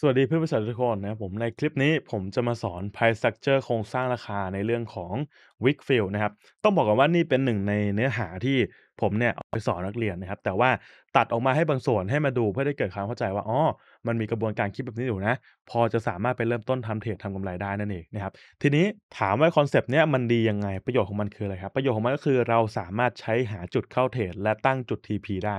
สวัสดีเพื่อนผู้ชมทุกคนนะครับผมในคลิปนี้ผมจะมาสอน price structure โครงสร้างราคาในเรื่องของ Wickfield นะครับต้องบอกก่อนว่านี่เป็นหนึ่งในเนื้อหาที่ผมเนี่ยเอาไปสอนนักเรียนนะครับแต่ว่าตัดออกมาให้บางส่วนให้มาดูเพื่อได้เกิดความเข้าใจว่าอ๋อมันมีกระบวนการคิดแบบนี้อยู่นะ พอจะสามารถไปเริ่มต้นทำเทรดทำกำไรได้นั่นเองนะครับทีนี้ถามว่าคอนเซปต์เนี้ยมันดียังไงประโยชน์ของมันคืออะไรครับประโยชน์ของมันก็คือเราสามารถใช้หาจุดเข้าเทรดและตั้งจุด TP ได้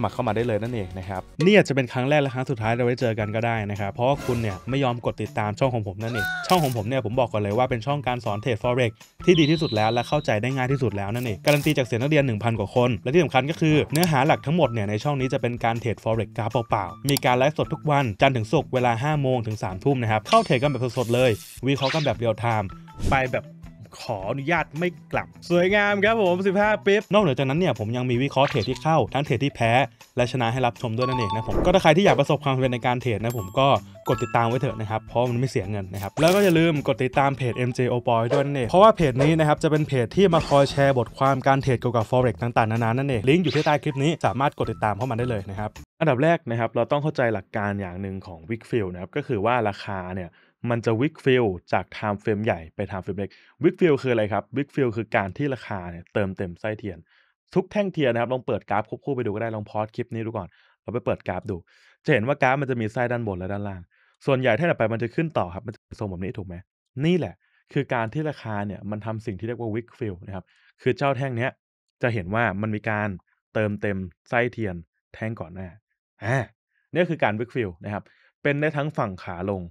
มัครเข้ามาได้เลยนั่นเองนะครับนี่อาจจะเป็นครั้งแรกและครั้งสุดท้ายเราได้เจอกันก็ได้นะครับเพราะว่าคุณเนี่ยไม่ยอมกดติดตามช่องของผมนั่นเองช่องของผมเนี่ยผมบอกก่อนเลยว่าเป็นช่องการสอนเทรดฟอเร็กที่ดีที่สุดแล้ว และเข้าใจได้ง่ายที่สุดแล้วนั่นเองการันตีจากเสียนักเรียน1,000กว่าคน และที่สำคัญก็คือเนื้อหาหลักทั้งหมดเนี่ยในช่องนี้จะเป็นการเทรดอเร็กกราฟเปล่าๆมีการไลฟ์สดทุกวันจันทร์ถึงศุกร์เวลา5โมงถึง3ทุ่มนะครับเข้าเทรดกันแบบสดๆเลย วิเคราะห์กันแบบเรียลไทม์ไปแบบขออนุญาตไม่กลับ สวยงามครับผม 15ปิ๊บนอกเหนือจากนั้นเนี่ยผมยังมีวิเคราะห์เทรดที่เข้าทั้งเทรดที่แพ้ และชนะให้รับชมด้วยนั่นเองนะผม ก็ถ้าใครที่อยากประสบความสำเร็จในการเทรดนะผมก็กดติดตามไว้เถอะนะครับ เพราะมันไม่เสียเงินนะครับ แล้วก็อย่าลืมกดติดตามเพจ MJ o p o y ด้วยนั่นเองเพราะว่าเพจนี้นะครับจะเป็นเพจที่มาคอยแชร์บทความการเทรดเกี่ยวกับ forex ต่างๆ นานานั่นเองลิงก์อยู่ที่ใต้คลิปนี้สามารถกดติดตามเข้ามาได้เลยนะครับอันดับแรกนะครับเราต้องเข้าใจหลักการอย่างหนึ่งของ Wickfield นะครับก็คือว่าราคาเนี่ยมันจะวิกฟิลจากไทม์เฟรมใหญ่ไปไทม์เฟรมเล็กวิกฟิลคืออะไรครับวิกฟิลคือการที่ราคาเนี่ยเติมเต็มไส้เทียน ทุกแท่งเทียนนะครับลองเปิดกราฟควบคู่ไปดูก็ได้ ลองพอดคลิปนี้ดูก่อน เราไปเปิดกราฟดู จะเห็นว่ากราฟมันจะมีไส้ด้านบนและด้านล่าง ส่วนใหญ่ถ้าไปมันจะขึ้นต่อครับ มันจะทรงแบบนี้ถูกไหมนี่แหละคือการที่ราคาเนี่ยมันทำสิ่งที่เรียกว่าวิกฟิลนะครับคือเจ้าแท่งเนี้ยจะเห็นว่ามันมีการเติมเต็มไส้เทียนแท่งก่อนหน้าอ่าเนี่ยคือการวิกฟิลนะครับเป็นได้ทั้งฝั่งขาลง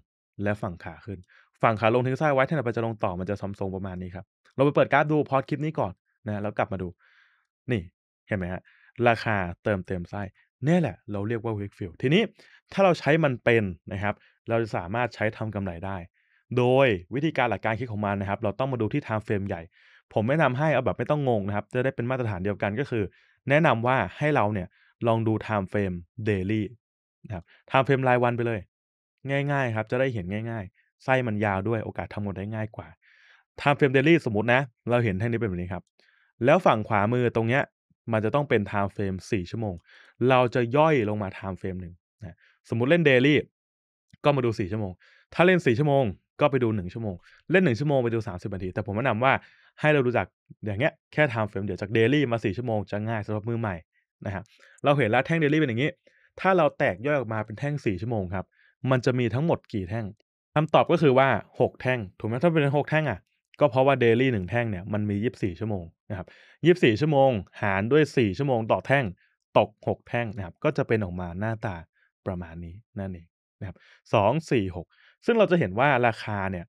และฝั่งขาขึ้น ฝั่งขาลงทิ้งส้ไว้ถ้าเราจะลงต่อมันจะซ้ทรงประมาณนี้ครับ เราไปเปิดกราฟดูพอดคลิปนี้ก่อนนะ แล้วกลับมาดูนี่เห็นไหมฮะราคาเติมเต็มไส้เนี่ยแหละเราเรียกว่าวิกฟิลทีนี้ถ้าเราใช้มันเป็นนะครับ เราจะสามารถใช้ทำกำไรได้ โดยวิธีการหลักการคิดของมันนะครับ เราต้องมาดูที่ไทม์เฟรมใหญ่ ผมแนะนำให้เอาแบบไม่ต้องงงนะครับ จะได้เป็นมาตรฐานเดียวกันก็คือ แนะนำว่าให้เราเนี่ยลองดูไทม์เฟรมเดลี่นะครับไทม์เฟรมรายวันไปเลยง่ายๆครับจะได้เห็นง่ายๆไส้มันยาวด้วยโอกาสทำหมดได้ง่ายกว่าท i m e Frame d a i สมมตินะเราเห็นแท่งนี้เป็นแบบนี้ครับ แล้วฝั่งขวามือตรงเนี้ย มันจะต้องเป็นไทม์เฟรม4ชั่วโมงเราจะย่อยลงมาไทม์เฟรมหนึ่งนะสมมติเล่นเดลี่ก็มาดู4ชั่วโมงถ้าเล่น4ชั่วโมงก็ไปดู 1 ชั่วโมง เล่น 1 ชั่วโมงไปดู30นาทีแต่ผมแนะนำว่าให้เรารู้จักอย่างเงี้ยแค่ไทม์เฟรมเดี๋ยวจากเดลี่มา4ชั่วโมงจะง่ายสำหรับมือใหม่นะครับเราเห็นแล้วแท่งเดลี่เป็นอย่างนี้ ถ้าเราแตกย่อยออกมาเป็นแท่ง4ชั่วโมงครับมันจะมีทั้งหมดกี่แท่ง คำตอบก็คือว่า6แท่งถูกไหมถ้าเป็นหกแท่งอ่ะก็เพราะว่าเดลี่หนึ่งแท่งเนี่ย มันมี24ชั่วโมงนะครับ24ชั่วโมง หารด้วย4ชั่วโมงต่อแท่ง ตก6แท่งนะครับ ก็จะเป็นออกมาหน้าตาประมาณนี้นั่นเองนะครับสองสี่หกซึ่งเราจะเห็นว่าราคาเนี่ย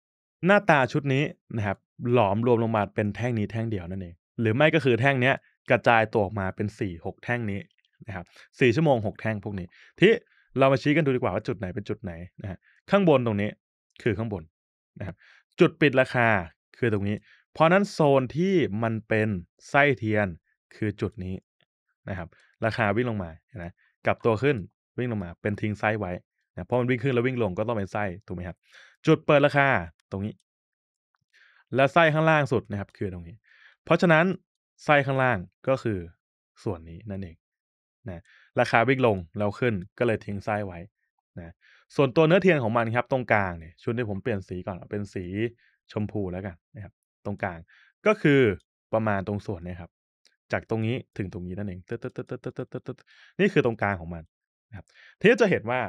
หน้าตาชุดนี้นะครับ หลอมรวมลงมาเป็นแท่งนี้แท่งเดียวนั่นเองหรือไม่ก็คือแท่งเนี้ยกระจายตัวออกมาเป็น4 6แท่งนี้นะครับ4ชั่วโมง6แท่ง พวกนี้ที่เรามาชี้กันดูดีกว่าว่าจุดไหนเป็นจุดไหนนะฮะข้างบนตรงนี้คือข้างบนนะครับ จุดปิดราคาคือตรงนี้ เพราะนั้นโซนที่มันเป็นไส้เทียนคือจุดนี้นะครับ ราคาวิ่งลงมานะกลับตัวขึ้นวิ่งลงมา เป็นทิ้งไส้ไว้นะเพราะมันวิ่งขึ้นแล้ววิ่งลงก็ต้องเป็นไส้ถูกไหมครับจุดเปิดราคาตรงนี้ และไส้ข้างล่างสุดนะครับ คือตรงนี้ เพราะฉะนั้น ไส้ข้างล่างก็คือส่วนนี้นั่นเองนะราคาวิ่งลง แล้วขึ้นก็เลยทิ้งไส้ไว้นะส่วนตัวเนื้อเทียนของมันครับ ตรงกลางเนี่ยชุดที่ผมเปลี่ยนสีก่อน เป็นสีชมพูแล้วกันนะครับตรงกลางก็คือประมาณตรงส่วนนี้ครับ จากตรงนี้ถึงตรงนี้นั่นเองตตตตตตนี่คือตรงกลางของมันนะครับทีนี้จะเห็นว่า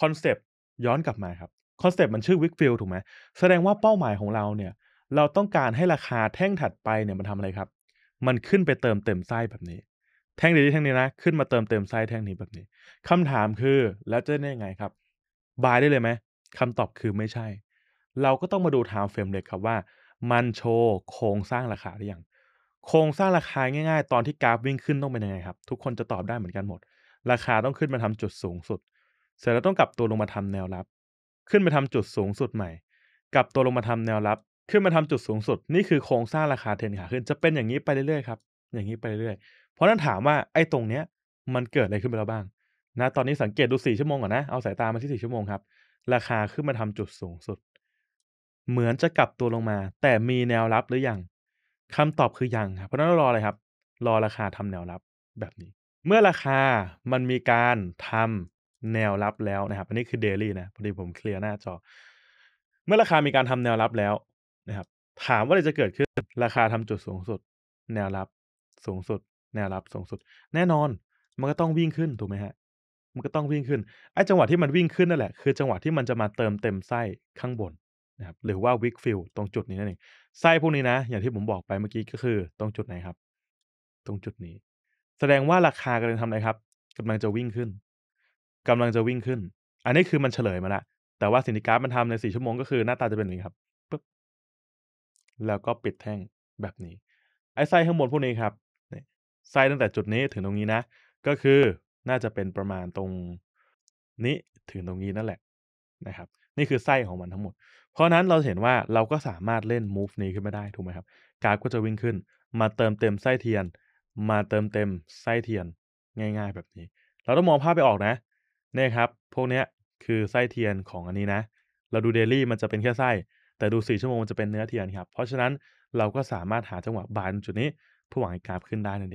คอนเซปต์ย้อนกลับมาครับคอนเซปต์มันชื่อวิกฟิลถูกไหม แสดงว่าเป้าหมายของเราเนี่ย เราต้องการให้ราคาแท่งถัดไปเนี่ยมันทำอะไรครับ มันขึ้นไปเติมเต็มไส้แบบนี้แท่งเดียวที่แท่งนี้นะขึ้นมาเติมเต็มไส้แท่งนี้แบบนี้คำถามคือแล้วจะได้ยังไงครับ บายได้เลยไหมคำตอบคือไม่ใช่ เราก็ต้องมาดูไทม์เฟรมเด็กครับว่ามันโชว์โครงสร้างราคาหรือยังโครงสร้างราคาง่าย ๆ ตอนที่กราฟวิ่งขึ้นต้องเป็นยังไงครับ ทุกคนจะตอบได้เหมือนกันหมด ราคาต้องขึ้นมาทำจุดสูงสุด เสร็จแล้วต้องกลับตัวลงมาทำแนวรับ ขึ้นไปทำจุดสูงสุดใหม่กลับตัวลงมาทำแนวรับ ขึ้นมาทำจุดสูงสุดนี่คือโครงสร้างราคาเทรนขาขึ้นจะเป็นอย่างนี้ไปเรื่อยๆครับอย่างนี้ไปเรื่อยเพราะนั้นถามว่าไอ้ตรงเนี้ยมันเกิดอะไรขึ้นไปแล้วบ้างนะตอนนี้สังเกตดูสี่ชั่วโมงก่อนนะ เอาสายตามาที่สี่ชั่วโมงครับราคาขึ้นมาทำจุดสูงสุด เหมือนจะกลับตัวลงมา แต่มีแนวรับหรือยังคำตอบคือยังครับเพราะนั้นรออะไรครับ รอราคาทำแนวรับแบบนี้ เมื่อราคามันมีการทำแนวรับแล้วนะครับอันนี้คือเดลี่นะพอดีผมเคลียร์หน้าจอเมื่อราคามีการทำแนวรับแล้วนะครับ ถามว่าอะไรจะเกิดขึ้น ราคาทำจุดสูงสุด แนวรับสูงสุดแนวรับสูงสุดแน่นอนมันก็ต้องวิ่งขึ้น ถูกไหมฮะ มันก็ต้องวิ่งขึ้นไอ้จังหวะที่มันวิ่งขึ้นนั่นแหละ คือจังหวะที่มันจะมาเติมเต็มไส้ข้างบนนะครับหรือว่าวิกฟิลตรงจุดนี้นั่นเองไส้พวกนี้นะ อย่างที่ผมบอกไปเมื่อกี้ก็คือตรงจุดไหนครับ ตรงจุดนี้ แสดงว่าราคากำลังทำอะไรครับ กำลังจะวิ่งขึ้น กำลังจะวิ่งขึ้น อันนี้คือมันเฉลยมาละแต่ว่าสินิการ์มันทำในสี่ชั่วโมงก็คือหน้าตาจะเป็นอย่างนี้ครับปึ๊บแล้วก็ปิดแท่งแบบนี้ไอ้ไส้ข้างบนพวกนี้ครับไส้ตั้งแต่จุดนี้ถึงตรงนี้นะ ก็คือน่าจะเป็นประมาณตรงนี้ถึงตรงนี้นั่นแหละนะครับ นี่คือไส้ของมันทั้งหมด เพราะนั้นเราเห็นว่าเราก็สามารถเล่น move นี้ขึ้นมาได้ถูกไหมครับกราฟก็จะวิ่งขึ้น มาเติมเต็มไส้เทียน มาเติมเต็มไส้เทียนง่าย ๆ แบบนี้ เราต้องมองภาพไปออกนะเนี่ยครับ พวกนี้คือไส้เทียนของอันนี้นะ เราดูเดลี่มันจะเป็นแค่ไส้แต่ดู4ชั่วโมงมันจะเป็นเนื้อเทียนครับ เพราะฉะนั้นเราก็สามารถหาจังหวะบานจุดนี้เพื่อหวังให้กราฟขึ้นได้นั่นเอง